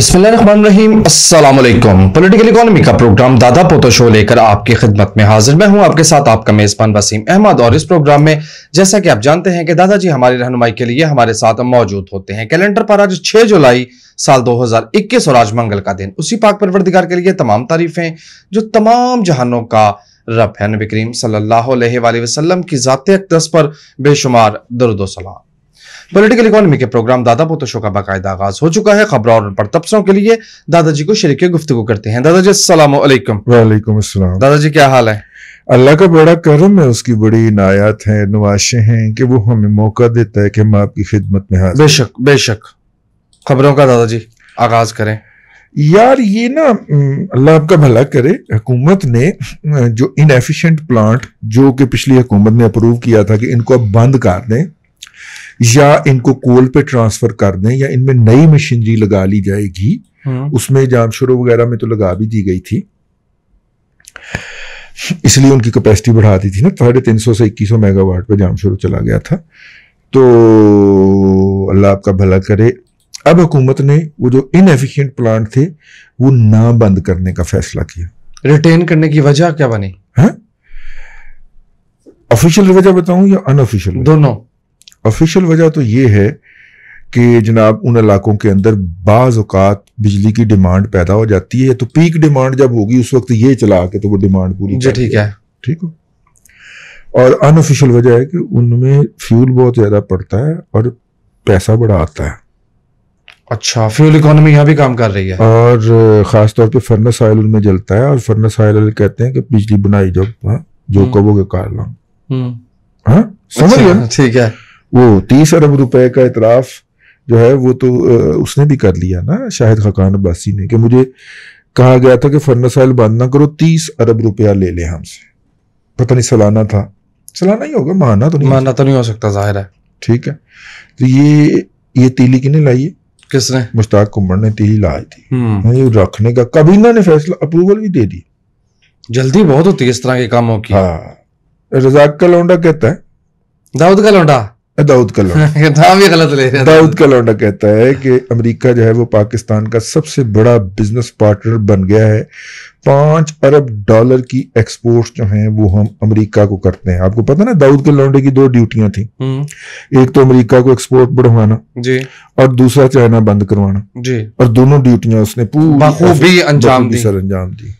बिस्मिल्लाम political economy का program दादा पोतो शो लेकर आपकी खिदमत में हाजिर मैं हूं आपके साथ आपका मेजबान वसीम अहमद और इस प्रोग्राम में जैसा कि आप जानते हैं कि दादाजी हमारी रहनुमाई के लिए हमारे साथ मौजूद होते हैं कैलेंडर पर आज 6 जुलाई साल 2021 और आज मंगल का दिन उसी पाक परवरदिगार के लिए तमाम तारीफें जो तमाम जहानों का रब है नबी करीम सल्लल्लाहु अलैहि वसल्लम की ज़ात अकदस पर बेशुमार दरुदो सलाम पॉलिटिकल इकोनॉमी के प्रोग्राम दादा पोतोशो का बाकायदा आगाज हो चुका है खबर और पर तबसरों के लिए दादाजी को शरीक गुफ्तु करते हैं दादाजी असलम वालेकुम दादाजी क्या हाल है अल्लाह का बड़ा करम है उसकी बड़ी इनायत है नवाशे हैं कि वो हमें मौका देता है कि हम आपकी खिदमत में हाजिर बेशक बेशक खबरों का दादाजी आगाज करें यार ये ना अल्लाह आपका भला करे हुकूमत ने जो इनएफिशिएंट प्लांट जो कि पिछली हुकूमत ने अप्रूव किया था कि इनको अब बंद कर दें या इनको कोल पे ट्रांसफर कर दें या इनमें नई मशीनरी लगा ली जाएगी हम्म। उसमें जानशोरों वगैरह में तो लगा भी दी गई थी इसलिए उनकी कैपेसिटी बढ़ा दी थी ना साढ़े तीन सौ से इक्कीस सौ मेगावाट पर जामशोर चला गया था तो अल्लाह आपका भला करे अब हुकूमत ने वो जो एफिशियंट प्लांट थे वो ना बंद करने का फैसला किया रिटेन करने की वजह क्या बनी ऑफिशियल वजह बताऊं या अनऑफिशियल दोनों ऑफिशियल वजह तो ये है कि जनाब उन इलाकों के अंदर बाज़ात बिजली की डिमांड पैदा हो जाती है तो पीक डिमांड जब होगी उस वक्त ये चला के तो वो डिमांड पूरी ठीक है ठीक हो और अनऑफिशियल वजह है कि उनमें फ्यूल बहुत ज़्यादा पड़ता है और पैसा बड़ा आता है अच्छा फ्यूल इकोनॉमी यहाँ भी काम कर रही है और ख़ास तौर पे फर्नस ऑयल उनमें जलता है और फर्नस ऑयल कहते हैं कि बिजली बनाई जब हाँ, जो हम्म। कबो के कार लाऊ हम्म। हाँ समझ अच्छा, ठीक है वो तीस अरब रुपए का इतराफ जो है वो तो उसने भी कर लिया ना शाहिद खकान अब्बासी ने कि मुझे कहा गया था कि फरना बंद ना करो तीस अरब रुपया ले लें हमसे पता नहीं सालाना था सालाना ही होगा माना तो नहीं माना तो नहीं हो सकता जाहिर है ठीक है तो ये ये तीली किने लाई है किसने मुश्ताक कुंबर ने तीली लाई थी हम्म। हाँ, ये रखने का काबीना ने फैसला अप्रूवल भी दे दी जल्दी बहुत होती है इस तरह के कामों की हाँ रजाक का लौंडा कहता है दाऊद का लौंडा दाऊद का लौंडा नाम गलत ले रहे दाऊद का लौंडा कहता है कि अमेरिका जो है वो पाकिस्तान का सबसे बड़ा बिजनेस पार्टनर बन गया है पांच अरब डॉलर की एक्सपोर्ट्स जो हैं वो हम अमेरिका को करते हैं आपको पता ना दाऊद के लौंडे की दो ड्यूटियां थी हम्म। एक तो अमेरिका को एक्सपोर्ट बढ़वाना जी और दूसरा चाइना बंद करवाना जी और दोनों ड्यूटियां उसने पूरी अंजाम दी सर अंजाम दी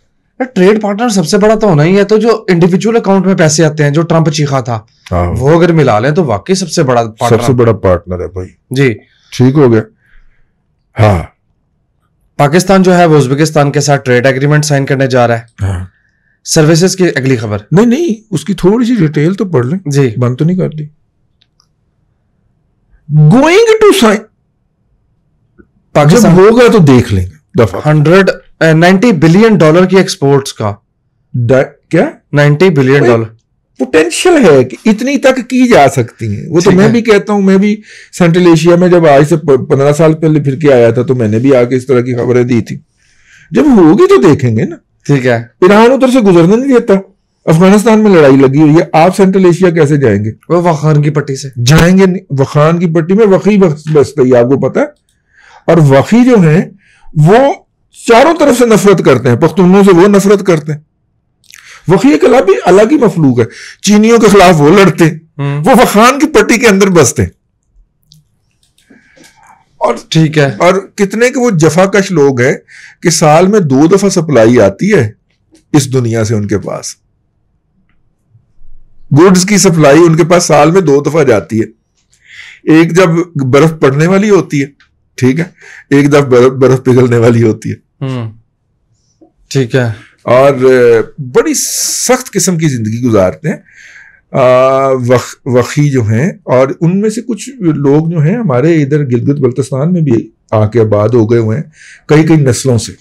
ट्रेड पार्टनर सबसे बड़ा तो होना ही है तो जो इंडिविजुअल अकाउंट में पैसे आते हैं जो ट्रंप चीखा था हाँ। वो अगर मिला लें तो वाकई सबसे बड़ा पार्टनर सबसे बड़ा पार्टनर है भाई जी ठीक हो गया हाँ पाकिस्तान जो है वो उज्बेकिस्तान के साथ ट्रेड एग्रीमेंट साइन करने जा रहा है हाँ। सर्विसेज की अगली खबर नहीं नहीं उसकी थोड़ी सी डिटेल तो पढ़ लें जी बंद तो नहीं कर दी गोइंग टू साइन पाकिस्तान होगा तो देख लेंगे हंड्रेड नाइन्टी बिलियन डॉलर की एक्सपोर्ट्स का क्या नाइन्टी बिलियन डॉलर पोटेंशियल है कि इतनी तक की जा सकती है वो तो मैं भी कहता हूं मैं भी सेंट्रल एशिया में जब आज से पंद्रह साल पहले फिर के आया था तो मैंने भी आके इस तरह की खबरें दी थी जब होगी तो देखेंगे ना ठीक है ईरान उधर से गुजरने नहीं देता अफगानिस्तान में लड़ाई लगी हुई है आप सेंट्रल एशिया कैसे जाएंगे वो वखान की पट्टी से जाएंगे नहीं वखान की पट्टी में वकी बस बसते आपको पता है और वकी जो है वो चारों तरफ से नफरत करते हैं पख्तूनों से वो नफरत करते हैं वकी कला भी अलग ही मफलूक है चीनियों के खिलाफ वो लड़ते हम्म। वो वखान की पट्टी के अंदर बसते और ठीक है और कितने के वो जफाकश लोग हैं कि साल में दो दफा सप्लाई आती है इस दुनिया से उनके पास गुड्स की सप्लाई उनके पास साल में दो दफा जाती है एक जब बर्फ पड़ने वाली होती है ठीक है एक दफा बर्फ पिघलने वाली होती है हम्म। ठीक है और बड़ी सख्त किस्म की जिंदगी गुजारते हैं वख, वखी जो हैं और उनमें से कुछ लोग जो हैं हमारे इधर गिलगित बल्तिस्तान में भी आके आबाद हो गए हुए हैं कई कई नस्लों से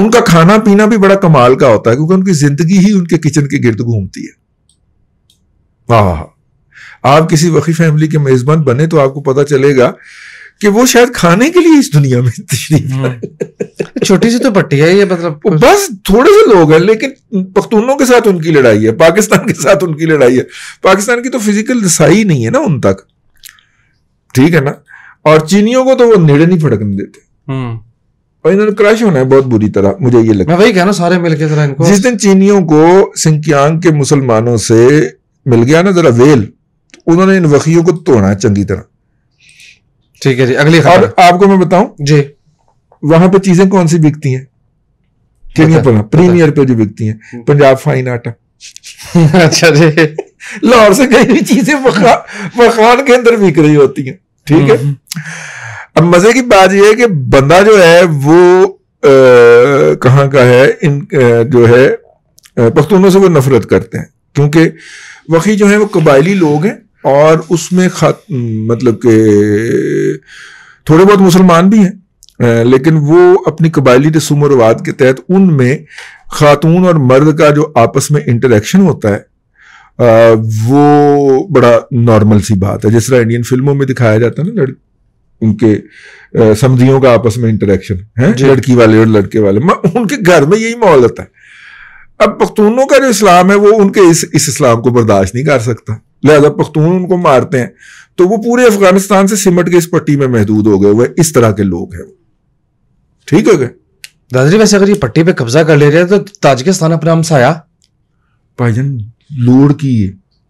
उनका खाना पीना भी बड़ा कमाल का होता है क्योंकि उनकी जिंदगी ही उनके किचन के गिर्द घूमती है हाँ आप किसी वकी फैमिली के मेजबान बने तो आपको पता चलेगा कि वो शायद खाने के लिए इस दुनिया में हाँ। छोटी सी तो पट्टी है ये मतलब बस थोड़े से लोग हैं लेकिन पख्तूनों के साथ उनकी लड़ाई है पाकिस्तान के साथ उनकी लड़ाई है पाकिस्तान की तो फिजिकल रसाई नहीं है ना उन तक ठीक है ना और चीनियों को तो वो नेड़े नहीं फटकने देते हम्म। और इन्होंने क्रश होना है बहुत बुरी तरह मुझे ये लगता है वही कहना सारे मिलके जरा इनको जिस दिन चीनियों को सिंकियांग के मुसलमानों से मिल गया ना जरा वेल उन्होंने इन वकीयों को तोड़ा चंगी तरह ठीक है जी अगली खबर आपको मैं बताऊं जी वहां पे चीजें कौन सी बिकती हैं किनिया प्रीमियर पे जो बिकती हैं हम्म। पंजाब फाइन आटा अच्छा जी लाहौर से कई भी चीजें मखान के अंदर बिक रही होती हैं ठीक है हम्म, हम्म। अब मजे की बात यह है कि बंदा जो है वो कहाँ का है इन जो है पख्तूनों से वो नफरत करते हैं क्योंकि वकी जो है वो कबायली लोग हैं और उसमें खा मतलब के थोड़े बहुत मुसलमान भी हैं लेकिन वो अपनी कबायली रसूम रवाद के तहत उनमें खातून और मर्द का जो आपस में इंटरेक्शन होता है आ, वो बड़ा नॉर्मल सी बात है जिस तरह इंडियन फिल्मों में दिखाया जाता है ना लड़ उनके समझियों का आपस में इंटरेक्शन है लड़की वाले और लड़के वाले उनके घर में यही माहौल होता है अब पख्तूनों का जो इस्लाम है वो उनके इस इस इस्लाम को बर्दाश्त नहीं कर सकता लिहाजा पख्तून उनको मारते हैं तो वो पूरे अफगानिस्तान से सिमट के इस पट्टी में महदूद हो गए हुए इस तरह के लोग हैं ठीक हो गए दादाजी वैसे अगर ये पट्टी पे कब्जा कर ले रहे हैं तो ताजिकिस्तान अपना हमसाया भाईजन लोड की है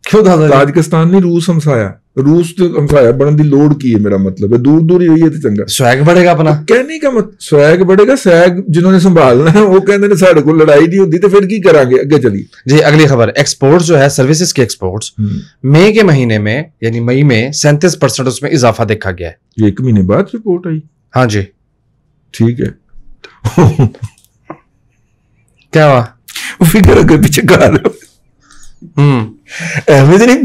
क्यों दादाजी ताजिकिस्तान नहीं रूस हमसाया ਰੂਸ ਤੇ ਹਮਸਾਇਆ ਬਣਨ ਦੀ ਲੋੜ ਕੀ ਹੈ ਮੇਰਾ ਮਤਲਬ ਹੈ ਦੂਰ ਦੂਰ ਹੀ ਹੋਈਏ ਤੇ ਚੰਗਾ ਸਵੈਗ ਵਧੇਗਾ ਆਪਣਾ ਕਹਿਣੇ ਦਾ ਮਤ ਸਵੈਗ ਵਧੇਗਾ ਸੈਗ ਜਿਨ੍ਹਾਂ ਨੇ ਸੰਭਾਲਣਾ ਹੈ ਉਹ ਕਹਿੰਦੇ ਨੇ ਸਾਡੇ ਕੋਲ ਲੜਾਈ ਨਹੀਂ ਹੁੰਦੀ ਤੇ ਫਿਰ ਕੀ ਕਰਾਂਗੇ ਅੱਗੇ ਚਲੀ जी अगली खबर एक्सपोर्ट्स जो है सर्विसेज के एक्सपोर्ट्स हम्म। मई के महीने में यानी मई में सैंतीस परसेंट उसमें इजाफा देखा गया है ये एक महीने बाद रिपोर्ट आई हाँ जी ठीक है क्या हुआ फिगर अगर पीछे गा रहे हम्म एवरेज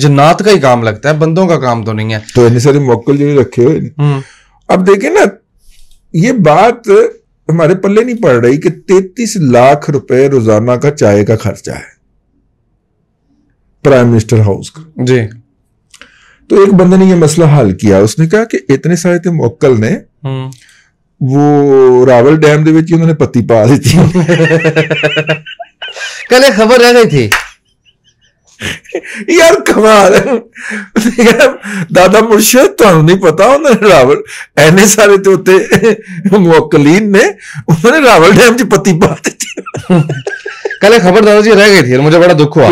जन्नात का ही काम लगता है बंदों का काम तो नहीं है तो इतने सारे मौकल जो रखे हुए अब देखे ना ये बात हमारे पल्ले नहीं पड़ रही कि तैतीस लाख रुपए रोजाना का चाय का खर्चा है प्राइम मिनिस्टर हाउस का जी तो एक बंदे ने ये मसला हल किया उसने कहा कि इतने सारे थे मोकल ने हम्म। वो रावल डैम दे उन्होंने पत्ती पा दी थी कल खबर रह गई थी यार कमाल दादा मुर्शद तो नहीं पता उन्होंने रावल एने सारे तो उत्ते मोकलीन ने उन्होंने रावल डैम च पत्ती पा दी कल खबर दादा जी रह गई थी मुझे बड़ा दुख हुआ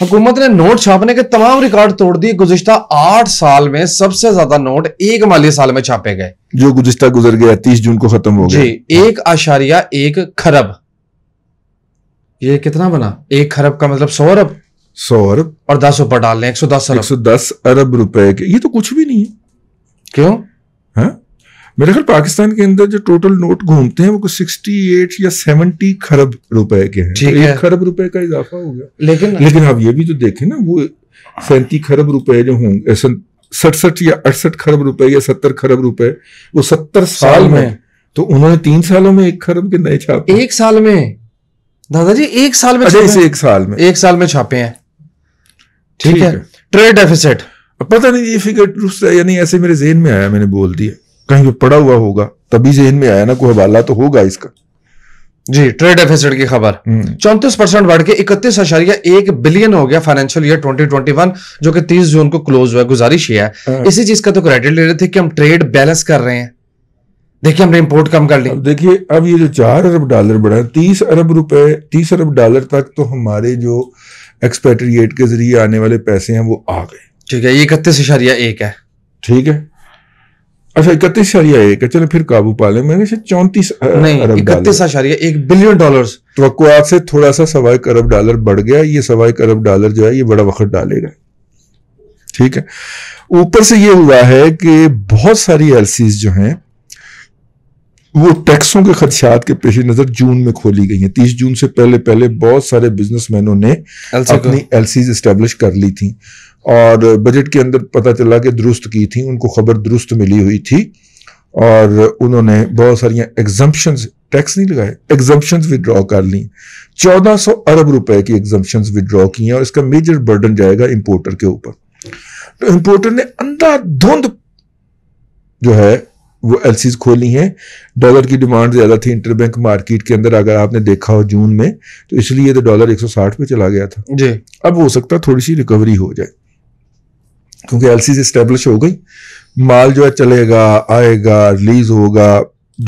हुकूमत ने नोट छापने के तमाम रिकॉर्ड तोड़ दिए गुजशत आठ साल में सबसे ज्यादा नोट एक माली साल में छापे गए जो गुजशत गुजर गया तीस जून को खत्म हो गया जी एक आशारिया एक खरब ये कितना बना एक खरब का मतलब सौ अरब सौ अरब और दस ऊपर डाल लें एक सौ दस अरब सौ दस अरब रुपए के ये तो कुछ भी नहीं है क्यों मेरे ख्याल पाकिस्तान के अंदर जो टोटल नोट घूमते हैं वो सिक्सटी एट या सेवेंटी खरब रुपए के हैं तो है। एक खरब रुपए का इजाफा हो गया लेकिन लेकिन आप ये भी तो देखें ना वो सैंती खरब रुपए जो होंगे सड़सठ या अड़सठ खरब रुपए या सत्तर खरब रुपए वो सत्तर साल, साल में, में तो उन्होंने तीन सालों में एक खरब के नए छापे एक साल में दादाजी एक साल में अच्छा, एक साल में एक साल में छापे हैं ठीक है ट्रेड डेफिसिट पता नहीं ये फिगर या नहीं ऐसे मेरे जेन में आया मैंने बोल दिया कहीं पे पड़ा हुआ होगा तभी जहन में आया ना कोई हवाला तो होगा इसका जी ट्रेड डेफिसिट की खबर हम्म। चौंतीस परसेंट बढ़ के इकतीस अशारिया एक बिलियन हो गया फाइनेंशियल ईयर 2021 जो कि 30 जून को क्लोज हुआ गुजारिश है हाँ। इसी चीज का तो क्रेडिट ले रहे थे कि हम ट्रेड बैलेंस कर रहे हैं देखिए हमने इम्पोर्ट कम कर लिया देखिए अब ये जो चार अरब डॉलर बढ़ा है तीस अरब रुपए तीस अरब डॉलर तक तो हमारे जो एक्सपेट्रिएट के जरिए आने वाले पैसे हैं वो आ गए ठीक है ये इकतीस इशारिया एक है ठीक है अच्छा इकतीस अशारिया एक चले फिर काबू पा लें मैंने से चौंतीस नहीं इकतीस अशारिया एक बिलियन डॉलर तो से थोड़ा सा सवा एक अरब डॉलर बढ़ गया ये सवा एक अरब डॉलर जो है ये बड़ा वक्त डालेगा ठीक है ऊपर से ये हुआ है कि बहुत सारी एलसीज जो हैं वो टैक्सों के खदशात के पेश नज़र जून में खोली गई हैं तीस जून से पहले पहले बहुत सारे बिजनेसमैनों ने अपनी एलसीज इस्टेब्लिश कर ली थी और बजट के अंदर पता चला कि दुरुस्त की थी उनको खबर दुरुस्त मिली हुई थी और उन्होंने बहुत सारिया एग्जाम्पन्स टैक्स नहीं लगाए एग्जम्पन विदड्रॉ कर ली 1400 अरब रुपए की एग्जम्पन विदड्रॉ की हैं और इसका मेजर बर्डन जाएगा इम्पोर्टर के ऊपर तो इम्पोर्टर ने अंधाधुंध जो है वो एलसीज खोली हैं डॉलर की डिमांड ज़्यादा थी इंटरबैंक मार्केट के अंदर अगर आपने देखा हो जून में तो इसलिए तो डॉलर 160 पे चला गया था जी अब हो सकता थोड़ी सी रिकवरी हो जाए क्योंकि एल सी हो गई माल जो है चलेगा आएगा रिलीज होगा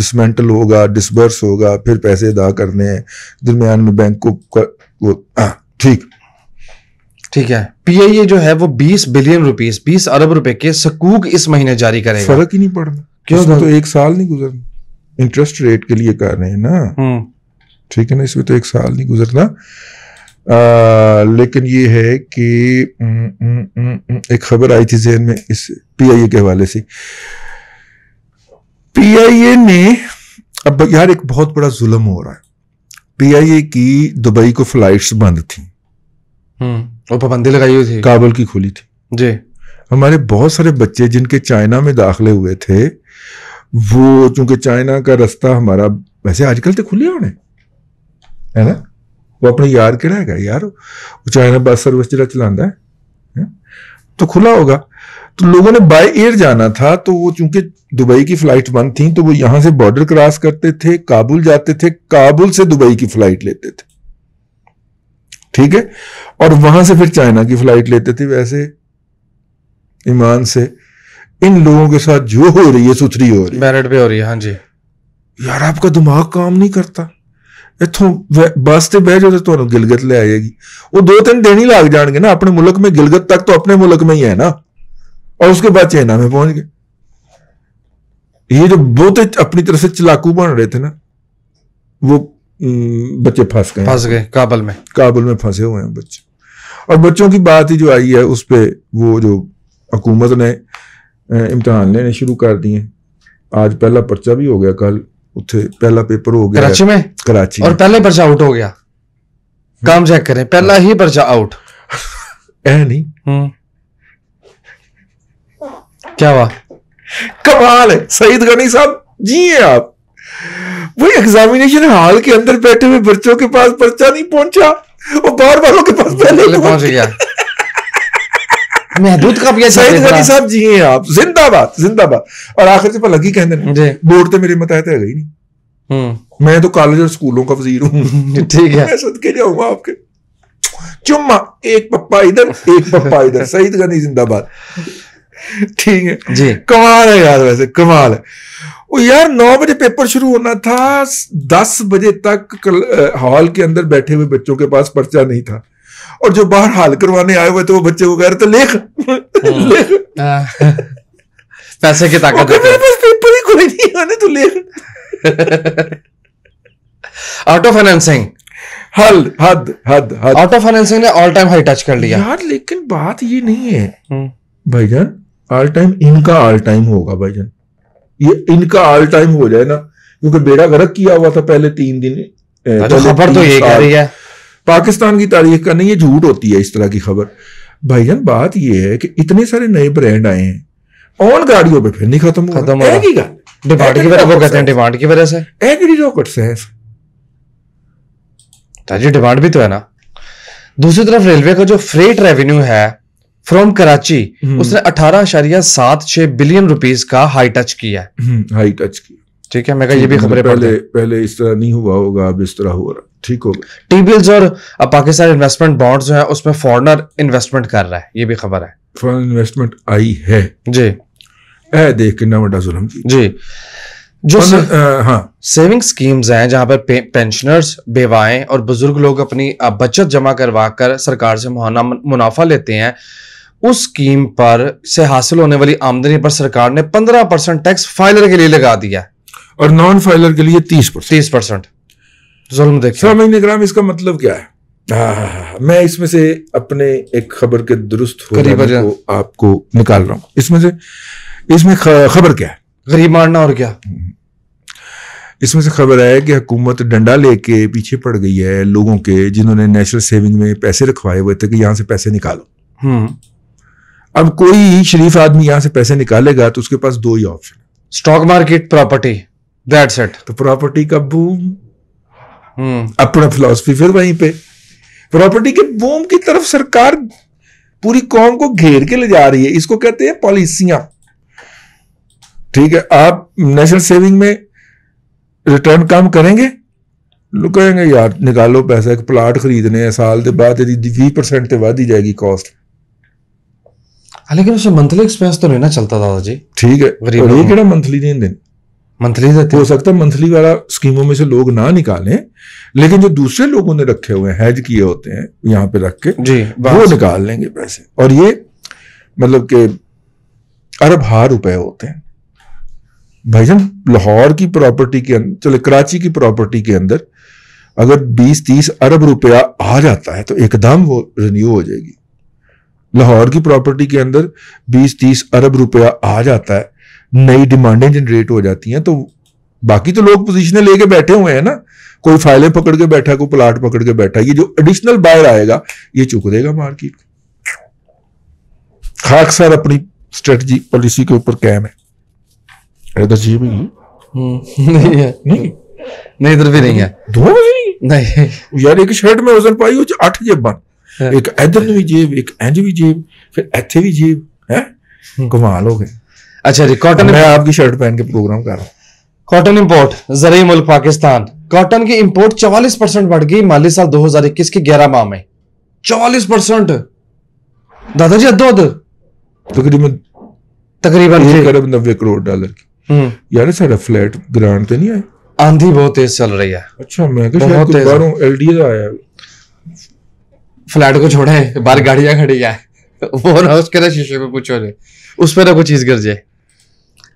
डिसमेंटल होगा डिसबर्स होगा फिर पैसे अदा करने हैं दरमियान में बैंक को ठीक ठीक है पीआईए जो है वो 20 बिलियन रुपीस 20 अरब रुपए के सकूक इस महीने जारी करेगा फर्क ही नहीं पड़ रहा क्यों तो एक साल नहीं गुजरना इंटरेस्ट रेट के लिए कर रहे हैं ना हम्म। ठीक है ना इसमें तो एक साल नहीं गुजरना आ, लेकिन ये है कि न, न, न, एक खबर आई थी जहन में इस पीआईए के हवाले से पीआईए ने अब यार एक बहुत बड़ा जुल्म हो रहा है पीआईए की दुबई को फ्लाइट्स बंद थी हम्म, और पाबंदी लगाई हुई थी काबुल की खुली थी जी हमारे बहुत सारे बच्चे जिनके चाइना में दाखिले हुए थे वो चूंकि चाइना का रास्ता हमारा वैसे आजकल तो खुले होने है ना वो ਆਪਣਾ ਯਾਰ ਕਿਹੜਾ ਹੈਗਾ यार ਉਹ ਚਾਈਨਾ ਬੱਸ सर्विस जरा चला है तो खुला होगा तो लोगों ने बाय एयर जाना था तो वो चूंकि दुबई की फ्लाइट बंद थी तो वो यहां से बॉर्डर क्रॉस करते थे काबुल जाते थे काबुल से दुबई की फ्लाइट लेते थे ठीक है और वहां से फिर चाइना की फ्लाइट लेते थे वैसे ईमान से इन लोगों के साथ जो हो रही है सुथरी हो रही है मेरिट पे हो रही है हाँ जी यार आपका दिमाग काम नहीं करता ਇੱਥੋਂ ਬੱਸ ਤੇ ਬਹਿ ਜਾਓ ਤੇ ਤੁਹਾਨੂੰ ਗਿਲਗਤ ਲੈ ਆਏਗੀ ਉਹ ਦੋ ਤਿੰਨ ਦਿਨ ਹੀ ਲੱਗ ਜਾਣਗੇ ਨਾ ਆਪਣੇ ਮੁਲਕ ਮੇ ਗਿਲਗਤ ਤੱਕ ਤਾਂ ਆਪਣੇ ਮੁਲਕ ਮੇ ਹੀ ਹੈ ਨਾ और उसके बाद चाइना में पहुंच गए ये जो बहुत अपनी तरफ से चलाकू बन रहे थे ना वो बच्चे फंस गए फंस गए काबल में काबल में फंसे हुए हैं बच्चे और बच्चों की बात ही जो आई है उस पर वो जो हुकूमत ने इम्तहान लेने शुरू कर दिए आज पहला पर्चा भी हो गया कल ਉੱਥੇ ਪਹਿਲਾ ਪੇਪਰ ਹੋ ਗਿਆ कराची में कराची और पहले पर्चा आउट हो गया काम चेक करें पहला ही पर्चा आउट ਇਹ नहीं क्या हुआ कमाल है सईद गनी साहब जी है आप वही एग्जामिनेशन हॉल के अंदर बैठे हुए बच्चों के पास पर्चा नहीं पहुंचा वो बार बार के पास पहले पहुंच गया महदूद का भी सईद गनी साहब जी हैं आप जिंदाबाद जिंदाबाद और आखिर से भला की कहते बोर्ड तो मेरे मतहत तो है गई नहीं हम्म। मैं तो कॉलेज और स्कूलों का वजीर हूँ ठीक है मैं सदके जाऊंगा आपके चुम्मा एक पप्पा इधर एक पप्पा इधर सईद गनी जिंदाबाद ठीक है जी कमाल है यार वैसे कमाल है वो यार नौ बजे पेपर शुरू होना था दस बजे तक हॉल के अंदर बैठे हुए बच्चों के पास पर्चा नहीं था और जो बाहर हाल करवाने आए हुए थे वो बच्चे को कह रहे थे लेख हम्म। पैसे की ताकत मेरे पास पेपर ही कोई नहीं आने तो लेख ऑटो फाइनेंसिंग हल हद हद हद ऑटो फाइनेंसिंग ने ऑल टाइम हाई टच कर लिया यार लेकिन बात ये नहीं है हम्म। भाईजान ऑल टाइम इनका ऑल टाइम होगा भाईजान ये इनका ऑल टाइम हो जाए ना क्योंकि बेड़ा गर्क किया हुआ था पहले तीन दिन हाँ, तो खबर तो ये कह रही है पाकिस्तान की तारीख का नहीं ये झूठ होती है इस तरह की खबर भाईजान बात ये है कि इतने सारे नए ब्रांड आए हैं ऑन गाड़ियों पर फिर नहीं खत्म खत्म डिमांड की वजह से रॉकेट से ताजी डिमांड भी तो है ना दूसरी तरफ रेलवे का जो फ्रेट रेवेन्यू है फ्रॉम हम्म। कराची उसने अठारह अशारिया सात छह बिलियन रुपीज का हाई टच किया है हाई हम्म, टच किया ठीक है मैं ये भी खबरें पहले पहले इस तरह नहीं हुआ होगा अब इस तरह हो रहा ठीक हो टी बिल्स और पाकिस्तान इन्वेस्टमेंट बॉन्ड जो है उसमें फॉरनर इन्वेस्टमेंट कर रहा है ये भी खबर है फॉरन इन्वेस्टमेंट आई है जी ए देख किन्ना बड़ा जुलम जी जो से, आ, हाँ सेविंग स्कीम्स हैं जहां पर पे, पेंशनर्स बेवाएं और बुजुर्ग लोग अपनी बचत जमा करवा कर सरकार से मुहाना मुनाफा लेते हैं उस स्कीम पर से हासिल होने वाली आमदनी पर सरकार ने पंद्रह परसेंट टैक्स फाइलर के लिए लगा दिया और नॉन फाइलर के लिए तीस परसेंट तीस परसेंट जुल्म देख सामने ग्राम इसका मतलब क्या है हाँ, हाँ, हाँ, हाँ मैं इसमें से अपने एक खबर के दुरुस्त हो को आपको निकाल रहा हूँ इसमें से इसमें खबर क्या है गरीब मारना और क्या हम्म। इसमें से खबर है कि हुकूमत डंडा लेके पीछे पड़ गई है लोगों के जिन्होंने नेशनल सेविंग में पैसे रखवाए हुए थे कि यहाँ से पैसे निकालो हम्म। अब कोई शरीफ आदमी यहां से पैसे निकालेगा तो उसके पास दो ही option stock market property that's it तो प्रॉपर्टी का बूम hmm. अपना फिलोसफी फिर वहीं पे प्रॉपर्टी के बूम की तरफ सरकार पूरी कौम को घेर के ले जा रही है इसको कहते हैं पॉलिसियां ठीक है आप नेशनल सेविंग में रिटर्न कम करेंगे लोग कहेंगे यार निकालो पैसा एक प्लाट खरीदने हैं साल के बाद यदि बीस परसेंट तो वादी जाएगी कॉस्ट लेकिन उसे मंथली एक्सपेंस तो नहीं ना चलता दादाजी ठीक है मंथली नहीं देने मंथली देते हो सकता है मंथली वाला स्कीमों में से लोग ना निकालें लेकिन जो दूसरे लोगों ने रखे हुए हैं हैज किए होते हैं यहाँ पे रख के जी वो निकाल लेंगे पैसे और ये मतलब के अरब हार रुपए होते हैं भाईजान लाहौर की प्रॉपर्टी के अंदर चले कराची की प्रॉपर्टी के अंदर अगर 20-30 अरब रुपया आ जाता है तो एकदम वो रिन्यू हो जाएगी लाहौर की प्रॉपर्टी के अंदर 20-30 अरब रुपया आ जाता है नई डिमांडें जनरेट हो जाती हैं तो बाकी तो लोग पोजिशनें लेके बैठे हुए हैं ना कोई फाइलें पकड़ के बैठा कोई प्लाट पकड़ के बैठा ये जो एडिशनल बायर आएगा ये चुक देगा मार्केट खाक सर अपनी स्ट्रेटजी पॉलिसी के ऊपर कैम है हम्म, नहीं है नहीं नहीं इधर भी नहीं है दो बजे नहीं नहीं यार एक शर्ट में वजन पाई हो अठ बन हाँ। एक इधर भी जेब एक इंज भी जेब फिर इतने भी जेब है हम्म। कमाल हो गए अच्छा जी कॉटन मैं आपकी शर्ट पहन के प्रोग्राम कर रहा हूँ कॉटन इम्पोर्ट जरिए मुल्क पाकिस्तान कॉटन की इम्पोर्ट चौवालीस परसेंट बढ़ गई माली साल 2021 के 11 माह में चौवालीस परसेंट दादाजी अदो अद तकरीबन तकरीबन एक अरब नब्बे करोड़ डॉलर की हम्म। यार सारा फ्लैट ग्रांड तो नहीं आया आंधी बहुत तेज चल रही है अच्छा मैं तो बहुत तेज एलडीए आया फ्लैट को छोड़े बाहर गाड़ियां खड़ी है वो ना उसके ना शीशे पे पूछो हो उस पर ना कोई चीज गिर जाए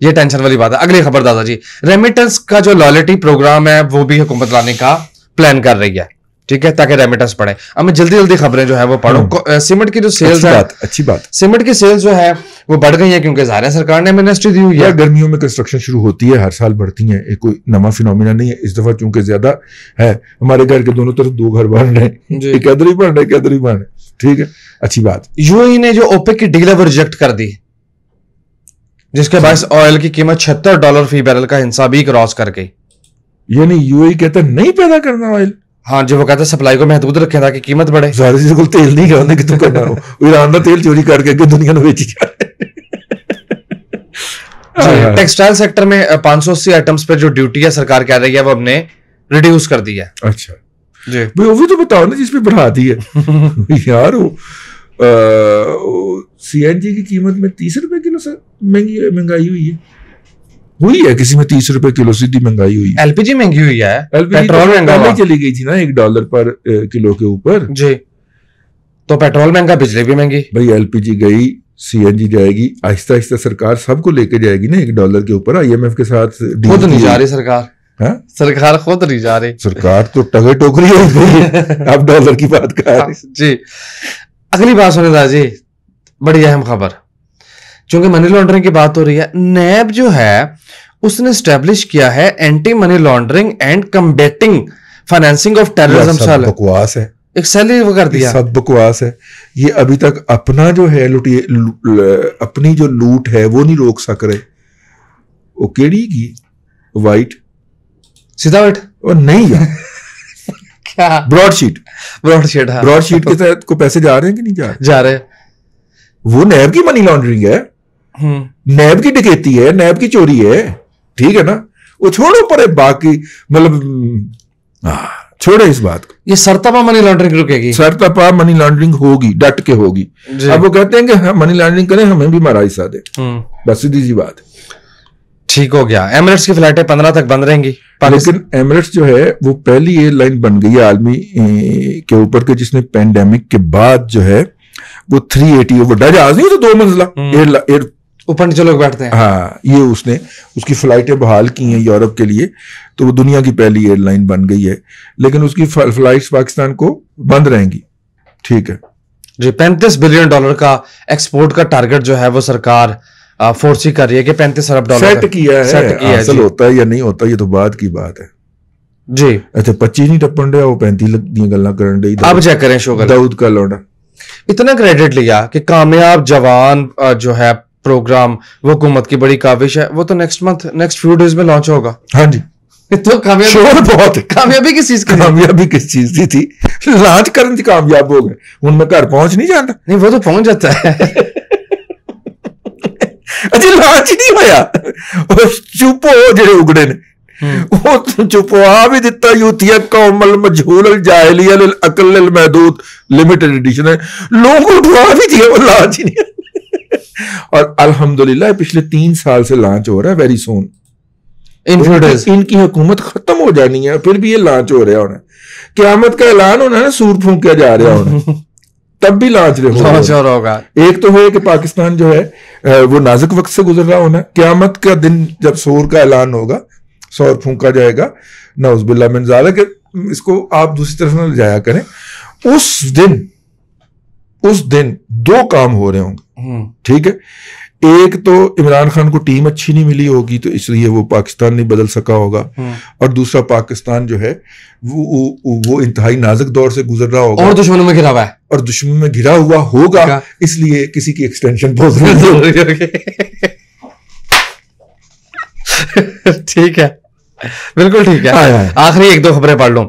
ये टेंशन वाली बात है अगली खबर दादाजी रेमिटेंस का जो लॉयलिटी प्रोग्राम है वो भी हुकूमत लाने का प्लान कर रही है ठीक है ताकि रेमिटेंस पड़े हमें जल्दी जल्दी खबरें जो है वो पढ़ो हम्म। सीमेंट की जो सेल्स है बात, अच्छी बात सीमेंट की सेल्स जो है वो बढ़ गई है क्योंकि जाहिर है सरकार ने मिनिस्ट्री दी हुई है गर्मियों में कंस्ट्रक्शन शुरू होती है हर साल बढ़ती है एक कोई नवा फिनोमिना नहीं है इस दफा चूंकि ज्यादा है हमारे घर के दोनों तरफ दो घर बन रहे हैं ही बन रहे ही बन रहे ठीक है अच्छी बात यूएई ने जो ओपेक की डील है वो रिजेक्ट कर दी जिसके बाद ऑयल की कीमत छहत्तर डॉलर फी बैरल का हिस्सा भी क्रॉस कर गई यानी यूएई e कहते नहीं पैदा करना ऑयल हाँ जो वो कहता सप्लाई को महदूद रखें ताकि कीमत बढ़े जाहिर सी कोल तेल नहीं करने की तुम करना हो ईरान का तेल चोरी करके के दुनिया में बेची जा टेक्सटाइल हाँ। सेक्टर में पांच सौ अस्सी आइटम्स पर जो ड्यूटी है सरकार कह रही है वो हमने रिड्यूस कर दिया अच्छा जी वो भी तो बताओ ना जिसमें बढ़ा दी है यार वो सी एन जी की कीमत में तीस रुपए किलो से महंगी महंगाई हुई है हुई है किसी में तीस रुपए किलो सीधी महंगाई हुई है एलपीजी महंगी हुई है तो पेट्रोल महंगा चली गई थी ना एक डॉलर पर किलो के ऊपर जी तो पेट्रोल महंगा बिजली भी महंगी भाई एलपीजी गई सीएनजी जाएगी आहिस्ता आहिस्ता सरकार सबको लेके जाएगी ना एक डॉलर के ऊपर आईएमएफ के साथ खुद नहीं जा रही सरकार है? हाँ? सरकार खुद नहीं जा रही सरकार तो टगे टोकरी हो गई है अब डॉलर की बात कर रही जी अगली बात सुने दाजी बड़ी अहम खबर चूंकि मनी लॉन्ड्रिंग की बात हो रही है नैब जो है उसने स्टैब्लिश किया है anti money laundering and combating financing of terrorism बकवास है एक सैलरी वो कर दिया सब बकवास है ये अभी तक अपना जो है लुटी अपनी जो लूट है वो नहीं रोक सक रहे वो केड़ी की वाइट सीधा वाइट और नहीं यार ब्रॉडशीट ब्रॉडशीट हाँ ब्रॉडशीट के तहत को पैसे जा रहे हैं कि नहीं जा रहे जा रहे वो नैब की मनी लॉन्ड्रिंग है हम्म। नैब की डकैती है नैब की चोरी है ठीक है ना वो छोड़ो पर बाकी मतलब हम्म, हाँ, छोड़े इस बात को ये सरतापा मनी लॉन्ड्रिंग रुकेगी सरतापा मनी लॉन्ड्रिंग होगी डट के होगी अब वो कहते हैं कि हम मनी लॉन्ड्रिंग करें हमें भी मारा हिस्सा दे हम्म। बस सीधी सी बात है ठीक हो गया एमिरेट्स की फ्लाइटें पंद्रह तक बंद रहेंगी लेकिन एमिरेट्स जो है वो पहली एयरलाइन बन गई है आलमी के ऊपर के जिसने पेंडेमिक के बाद जो है वो थ्री एटी वो जहाज नहीं तो दो मंजिला एयर हम्म। एयर ऊपर नीचे लोग बैठते हैं हाँ ये उसने उसकी फ्लाइटें बहाल की हैं यूरोप के लिए तो वो दुनिया की पहली एयरलाइन बन गई है लेकिन उसकी फ्लाइट्स पाकिस्तान को बंद रहेंगी ठीक है जी पैंतीस बिलियन डॉलर का एक्सपोर्ट का टारगेट जो है वो सरकार फोर्स ही कर रही है कि पैंतीस अरब डॉलर सेट किया है सेट किया असल है होता है या नहीं होता ये तो बाद की बात है जी अच्छा पच्चीस नहीं टप्पन डे वो पैंतीस गल अब चेक करें शुगर दाऊद का लौंडा इतना क्रेडिट लिया कि कामयाब जवान जो है प्रोग्राम वो हुकूमत की बड़ी काविश है वो तो next month next few days में लॉन्च होगा हाँ जी तो कामयाबी किस चीज की कामयाबी किस चीज की थी लॉन्च करने कामयाब हो गए उनमें घर पहुंच नहीं जाता नहीं वो तो पहुंच जाता है ਅਜੇ ਲਾਂਚ ਨਹੀਂ ਹੋਇਆ ਉਹ ਚੁੱਪੋ ਜਿਹੜੇ ਉਗੜੇ ਨੇ ਉਹ ਵੀ ਦਿੱਤਾ ਯੂਥੀਆ ਕੌਮਲ ਮਜਹੂਲ ਲਿਲ ਅਕਲ ਲਿਲ ਮਹਦੂਦ ਲਿਮਿਟਡ ਐਡੀਸ਼ਨ ਹੈ ਉਠਵਾ नहीं और अल्हम्दुलिल्लाह पिछले तीन साल से लॉन्च हो रहा है वेरी इनकी हुकूमत खत्म हो जानी है फिर भी ये लांच हो रहा होना क्यामत का ऐलान होना सूर फूकिया जा रहा होना तब भी लाजरे हो होगा एक तो है कि पाकिस्तान जो है वो नाजुक वक्त से गुजर रहा होना क्यामत का दिन जब शोर का ऐलान होगा शोर फूका जाएगा नौजबिल्ला मिनजारा के इसको आप दूसरी तरफ ना जाया करें उस दिन उस दिन दो काम हो रहे होंगे हम्म। ठीक है एक तो इमरान खान को टीम अच्छी नहीं मिली होगी तो इसलिए वो पाकिस्तान नहीं बदल सका होगा हम्म। और दूसरा पाकिस्तान जो है वो वो, वो इंतहाई नाजुक दौर से गुजर रहा होगा और दुश्मनों में घिरा हुआ है और दुश्मन में घिरा हुआ होगा इसलिए किसी की एक्सटेंशन बहुत ठीक है बिल्कुल ठीक है हाँ, हाँ। आखिरी एक दो खबरें पढ़ लो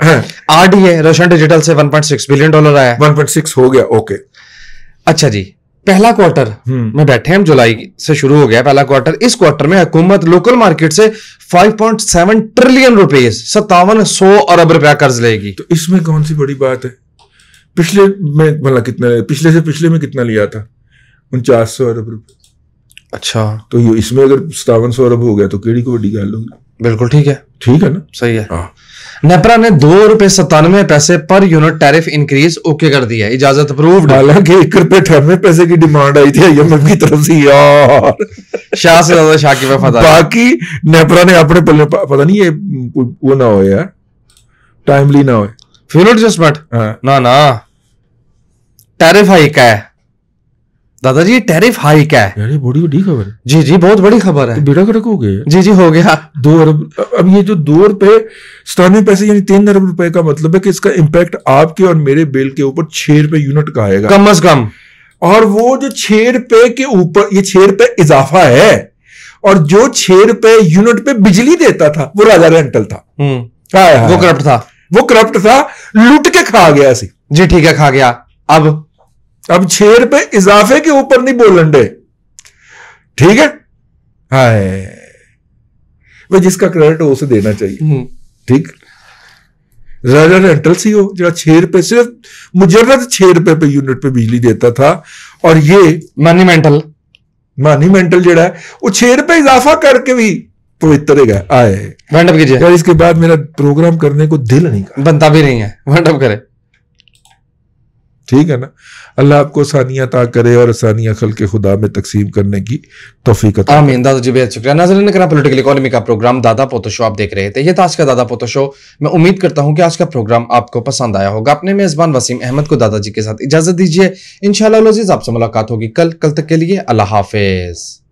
आरडीए रोशन डिजिटल से 1.6 बिलियन डॉलर आया 1.6 हो गया ओके अच्छा जी पहला क्वार्टर हम्म। में बैठे हम जुलाई से शुरू हो गया पहला क्वार्टर इस क्वार्टर में हुकूमत लोकल मार्केट से 5.7 ट्रिलियन रुपए सत्तावन सौ अरब रुपया कर्ज लेगी तो इसमें कौन सी बड़ी बात है पिछले में भला कितना पिछले से पिछले में कितना लिया था उनचास सौ अरब रुपये अच्छा तो इसमें अगर सत्तावन सौ अरब हो गया तो केड़ी को बड़ी गल होगी बिल्कुल ठीक है ठीक है ना सही है हाँ नेपरा ने दो रुपए सतानवे पैसे per unit tariff increase okay कर दिया इजाजत अप्रूव्ड हालांकि एक रुपए अठानवे पैसे की डिमांड आई थी आईएमएफ की तरफ से यार शाह से ज्यादा शाह की वफा बाकी नेपरा ने अपने पल्ले पता नहीं ये वो ना हो यार टाइमली ना हो फ्यूल एडजस्टमेंट ना ना टैरिफ हाइक है दादाजी टैरिफ हाइक है यार ये बड़ी बड़ी खबर है जी जी बहुत बड़ी खबर है तो बेड़ा खड़क हो गया जी जी हो गया दो अरब अब ये जो दो रुपए सतानवे पैसे यानी तीन अरब रुपए का मतलब है कि इसका इम्पैक्ट आपके और मेरे बिल के ऊपर छह रुपए यूनिट का आएगा कम अज कम और वो जो छह रुपए के ऊपर ये छह रुपए इजाफा है और जो छह रुपए यूनिट पे बिजली देता था वो राजा रेंटल था हम्म। वो करप्ट था वो करप्ट था लूट के खा गया जी ठीक है खा गया अब अब छह रुपए इजाफे के ऊपर नहीं बोलन डे ठीक है हाय वह जिसका क्रेडिट हो उसे देना चाहिए हम्म। ठीक राजा रेंटल सी हो जो छह रुपए सिर्फ मुजरद छह रुपए पे यूनिट पे बिजली देता था और ये मनीमेंटल मनीमेंटल जरा है वो छह रुपए इजाफा करके भी पवित्र है आए वाइंड अप कीजिए इसके बाद मेरा प्रोग्राम करने को दिल नहीं कर बनता भी नहीं है वाइंड अप करें ठीक है ना अल्लाह आपको आसानियाँ ता करे और आसानियाँ खल के खुदा में तकसीम करने की तोफीक आमीन दादा जी बेहद शुक्रिया नाजरन करा पोलिटिकल इकोनॉमी का प्रोग्राम दादा पोतो शो आप देख रहे थे ये था आज का दादा पोतो शो मैं उम्मीद करता हूँ कि आज का प्रोग्राम आपको पसंद आया होगा अपने मेज़बान वसीम अहमद को दादाजी के साथ इजाज़त दीजिए इन शाह आपसे मुलाकात होगी कल कल तक के लिए अल्लाह हाफिज़